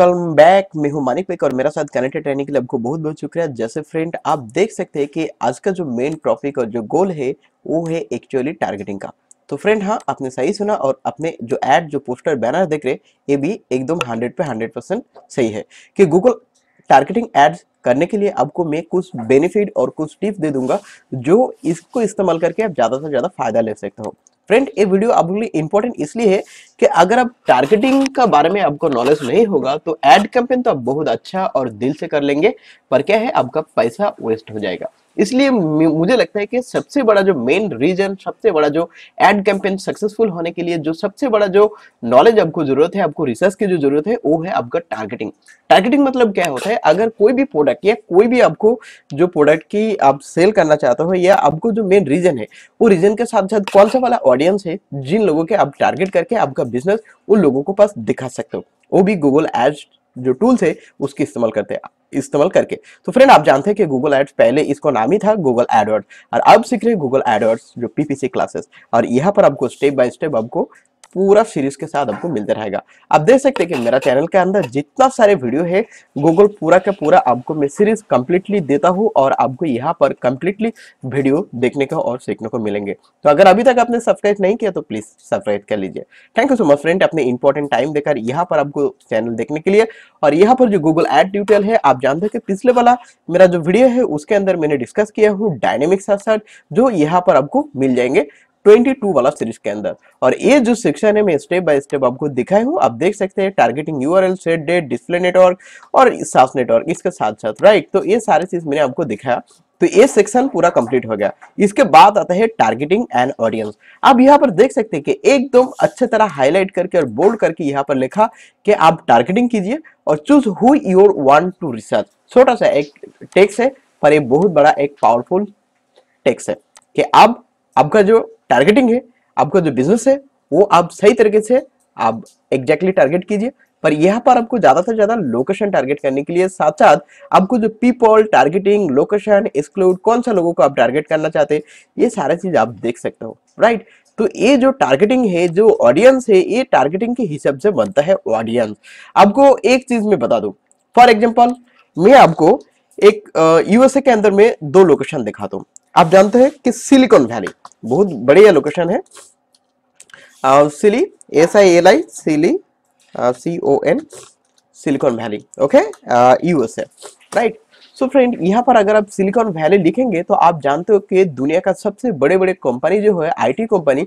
welcome back मैं हूं Manik pack और मेरा साथ कनेक्टेड रहने के लिए आपको बहुत बहुत शुक्रिया जैसे फ्रेंड आप देख सकते हैं कि आज का जो मेन टॉपिक और जो गोल है वो है एक्चुअली टारगेटिंग का तो फ्रेंड हाँ आपने सही सुना और अपने जो एड जो पोस्टर बैनर देख रहे ये भी एकदम हंड्रेड पे हंड्रेड परसेंट सही है कि गूगल टारगेटिंग एड्स करने के लिए आपको मैं कुछ बेनिफिट और कुछ टिप्स दे दूंगा जो इसको इस्तेमाल करके आप ज़्यादा से ज़्यादा फायदा ले सकते हो फ्रेंड ये वीडियो आपके लिए इम्पोर्टेंट इसलिए है कि अगर आप टारगेटिंग का बारे में आपको नॉलेज नहीं होगा तो एड कैंपेन तो आप बहुत अच्छा और दिल से कर लेंगे पर क्या है आपका पैसा वेस्ट हो जाएगा इसलिए मुझे लगता है कि सबसे बड़ा जो मेन रीजन सबसे बड़ा जो एड कैंपेन सक्सेसफुल होने के लिए जो सबसे बड़ा जो नॉलेज आपको जरूरत है आपको रिसर्च की जो जरूरत है वो है आपका टारगेटिंग टारगेटिंग मतलब क्या होता है अगर कोई भी प्रोडक्ट या कोई भी आपको जो प्रोडक्ट की आप सेल करना चाहते हो या आपको जो मेन रीजन है वो रीजन के साथ साथ कौन सा वाला ऑडियंस है जिन लोगों के आप टारगेट करके आपका बिजनेस उन लोगों को पास दिखा सकते हो वो भी गूगल एड जो टूल्स है उसके इस्तेमाल करते हैं इस्तेमाल करके तो फ्रेंड आप जानते हैं कि गूगल एड्स पहले इसको नाम ही था गूगल एडवर्ड और अब सीख रहे गूगल एडवर्ड्स जो पीपीसी क्लासेस और यहाँ पर आपको स्टेप बाय स्टेप आपको पूरा सीरीज के साथ आपको मिलता रहेगा आप देख सकते हैं कि मेरा चैनल के अंदर जितना सारे वीडियो है गूगल पूरा का पूरा आपको मैं सीरीज कंप्लीटली देता हूँ और आपको यहाँ पर कंप्लीटली वीडियो देखने को और सीखने को मिलेंगे तो अगर अभी तक आपने सब्सक्राइब नहीं किया तो प्लीज सब्सक्राइब कर लीजिए thank you so much friend अपने इंपॉर्टेंट टाइम देकर यहाँ पर आपको चैनल देखने के लिए और यहाँ पर जो गूगल एड ट्यूटोरियल है आप जानते हैं कि पिछले वाला मेरा जो वीडियो है उसके अंदर मैंने डिस्कस किया हूँ डायनेमिक्स जो यहाँ पर आपको मिल जाएंगे 22 वाला सीरीज के अंदर और ये जो सेक्शन है मैं स्टेप बाय स्टेप आपको दिखाई हूँ आप देख सकते हैं targeting URL set date display network और सास नेटवर्क इसके साथ साथ राइट तो ये सारे चीज मैंने आपको दिखाया तो ये सेक्शन पूरा कंप्लीट हो गया इसके बाद आता है टारगेटिंग एंड ऑडियंस आप यहाँ पर देख सकते हैं कि एकदम अच्छे तरह हाईलाइट करके और बोल्ड करके यहाँ पर लिखा कि आप टारगेटिंग कीजिए और choose who your want to research छोटा सा एक टेक्स है पर ये बहुत बड़ा एक पावरफुल टेक्स है कि आप आपका जो टारगेटिंग है आपका जो बिजनेस है वो आप सही तरीके से आप एग्जैक्टली टारगेट कीजिए पर यहाँ पर आपको ज्यादा से ज्यादा लोकेशन टारगेट करने के लिए साथ साथ आपको जो पीपल टारगेटिंग लोकेशन एक्सक्लूड कौन सा लोगों को आप टारगेट करना चाहते हैं ये सारा चीज आप देख सकते हो राइट तो ये जो टारगेटिंग है जो ऑडियंस है ये टारगेटिंग के हिसाब से बनता है ऑडियंस आपको एक चीज में बता दू फॉर एग्जाम्पल मैं आपको एक यूएसए के अंदर में दो लोकेशन दिखाता हूँ आप जानते हैं कि सिलिकॉन वैली बहुत बढ़िया लोकेशन है silly S I L I silly C O N Silicon Valley okay USA right so friend यहाँ पर अगर आप सिलिकॉन वैली लिखेंगे तो आप जानते हो कि दुनिया का सबसे बड़े बड़े कंपनी जो है आईटी कंपनी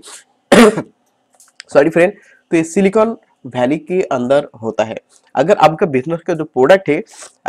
सॉरी फ्रेंड तो ये सिलिकॉन वैली के अंदर होता है अगर आपका बिजनेस का जो प्रोडक्ट है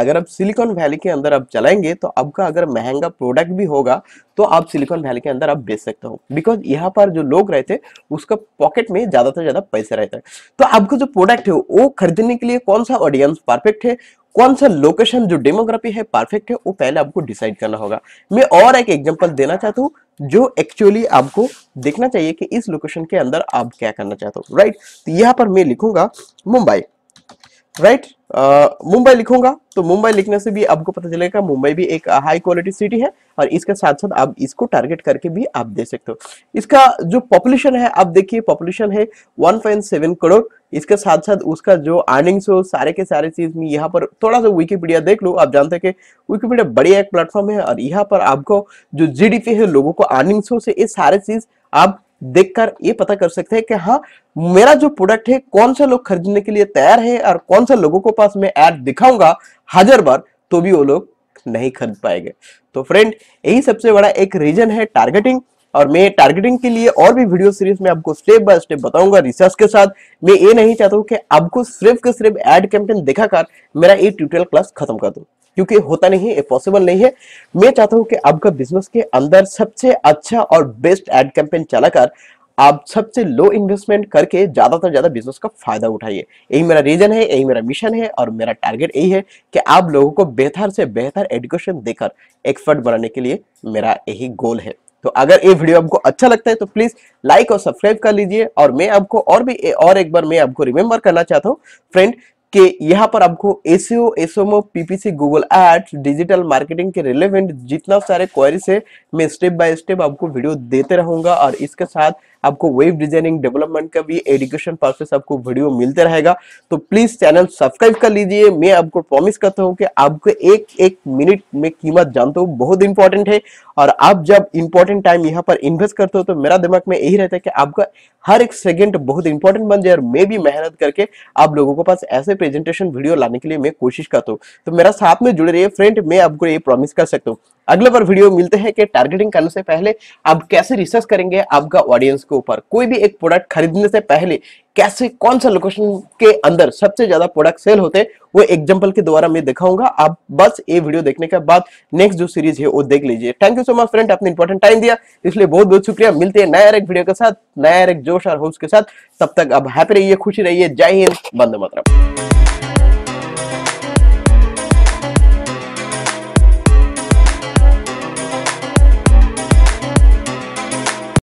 अगर आप सिलिकॉन वैली के अंदर आप चलाएंगे तो आपका अगर महंगा प्रोडक्ट भी होगा तो आप सिलिकॉन वैली के अंदर आप बेच सकते हो बिकॉज यहाँ पर जो लोग रहते हैं उसका पॉकेट में ज़्यादा से ज़्यादा पैसे रहता है तो आपका जो प्रोडक्ट है वो खरीदने के लिए कौन सा ऑडियंस परफेक्ट है कौन सा लोकेशन जो डेमोग्राफी है परफेक्ट है वो पहले आपको डिसाइड करना होगा मैं और एक एग्जाम्पल देना चाहता हूँ जो एक्चुअली आपको देखना चाहिए कि इस लोकेशन के अंदर आप क्या करना चाहते हो राइट तो यहाँ पर मैं लिखूंगा मुंबई राइट मुंबई uh, लिखूंगा तो मुंबई लिखने से भी आपको पता चलेगा मुंबई भी एक हाई क्वालिटी सिटी है और इसके साथ साथ आप इसको टारगेट करके भी आप दे सकते हो इसका जो पॉपुलेशन है आप देखिए पॉपुलेशन है 1.7 करोड़ इसके साथ साथ उसका जो अर्निंग्स हो सारे के सारे चीज में यहाँ पर थोड़ा सा विकीपीडिया देख लो आप जानते हैं कि विकीपीडिया बढ़िया एक प्लेटफॉर्म है और यहाँ पर आपको जो जी है लोगों को अर्निंग्स हो से ये सारे चीज आप देखकर ये पता कर सकते हैं कि हाँ मेरा जो प्रोडक्ट है कौन सा लोग खरीदने के लिए तैयार है और कौन सा लोगों के पास मैं ऐड दिखाऊंगा हजार बार तो भी वो लोग नहीं खरीद पाएंगे तो फ्रेंड यही सबसे बड़ा एक रीजन है टारगेटिंग और मैं टारगेटिंग के लिए और भी वीडियो सीरीज में आपको स्टेप बाय स्टेप बताऊंगा रिसर्च के साथ मैं ये नहीं चाहता हूँ कि आपको सिर्फ के सिर्फ एड कैंपेन दिखाकर मेरा ये ट्यूटोरियल क्लास खत्म कर दूँ क्योंकि होता नहीं है पॉसिबल नहीं है मैं चाहता हूं कि आपका बिजनेस के अंदर सबसे अच्छा और बेस्ट एड कैंपेन चलाकर आप सबसे लो इन्वेस्टमेंट करके ज़्यादा से ज़्यादा बिजनेस का फायदा उठाइए यही मेरा रीजन है यही मेरा मिशन है और मेरा टारगेट यही है कि आप लोगों को बेहतर से बेहतर एडुकेशन देकर एक्सपर्ट बनाने के लिए मेरा यही गोल है तो अगर ये वीडियो आपको अच्छा लगता है तो प्लीज लाइक और सब्सक्राइब कर लीजिए और मैं आपको और भी और एक बार मैं आपको रिमेम्बर करना चाहता हूँ फ्रेंड कि यहाँ पर आपको SEO SMO PPC Google Ads digital marketing के रिलेवेंट जितना सारे क्वेरीज है मैं स्टेप बाय स्टेप आपको वीडियो देते रहूंगा और इसके साथ आपको वेब डिजाइनिंग डेवलपमेंट का भी एडुकेशन पर्सेस आपको वीडियो मिलते रहेगा तो प्लीज चैनल सब्सक्राइब कर लीजिए मैं आपको प्रॉमिस करता हूँ कि आपको एक एक मिनट में कीमत जानता हूँ बहुत इंपॉर्टेंट है और आप जब इंपॉर्टेंट टाइम यहाँ पर इन्वेस्ट करते हो तो मेरा दिमाग में यही रहता है कि आपका हर एक सेकेंड बहुत इंपॉर्टेंट बन जाए और मैं भी मेहनत करके आप लोगों के पास ऐसे प्रेजेंटेशन वीडियो लाने के लिए मैं कोशिश करता हूँ तो मेरा साथ में जुड़े रहिए फ्रेंड मैं आपको ये प्रॉमिस कर सकता हूँ अगले बार वीडियो मिलते हैं कि टारगेटिंग करने से पहले आप कैसे रिसर्च करेंगे आपका ऑडियंस के ऊपर कोई भी एक प्रोडक्ट खरीदने से पहले कैसे कौन सा लोकेशन के अंदर सबसे ज्यादा प्रोडक्ट सेल होते हैं वो एग्जाम्पल के द्वारा मैं दिखाऊंगा आप बस ये वीडियो देखने के बाद नेक्स्ट जो सीरीज है वो देख लीजिए thank you so much friend आपने इंपॉर्टेंट टाइम दिया इसलिए बहुत बहुत शुक्रिया मिलते हैं नया एक वीडियो के साथ नया एक जोश और होश के साथ तब तक आप हैप्पी रहिए खुशी रहिए जय हिंद बंद मतलब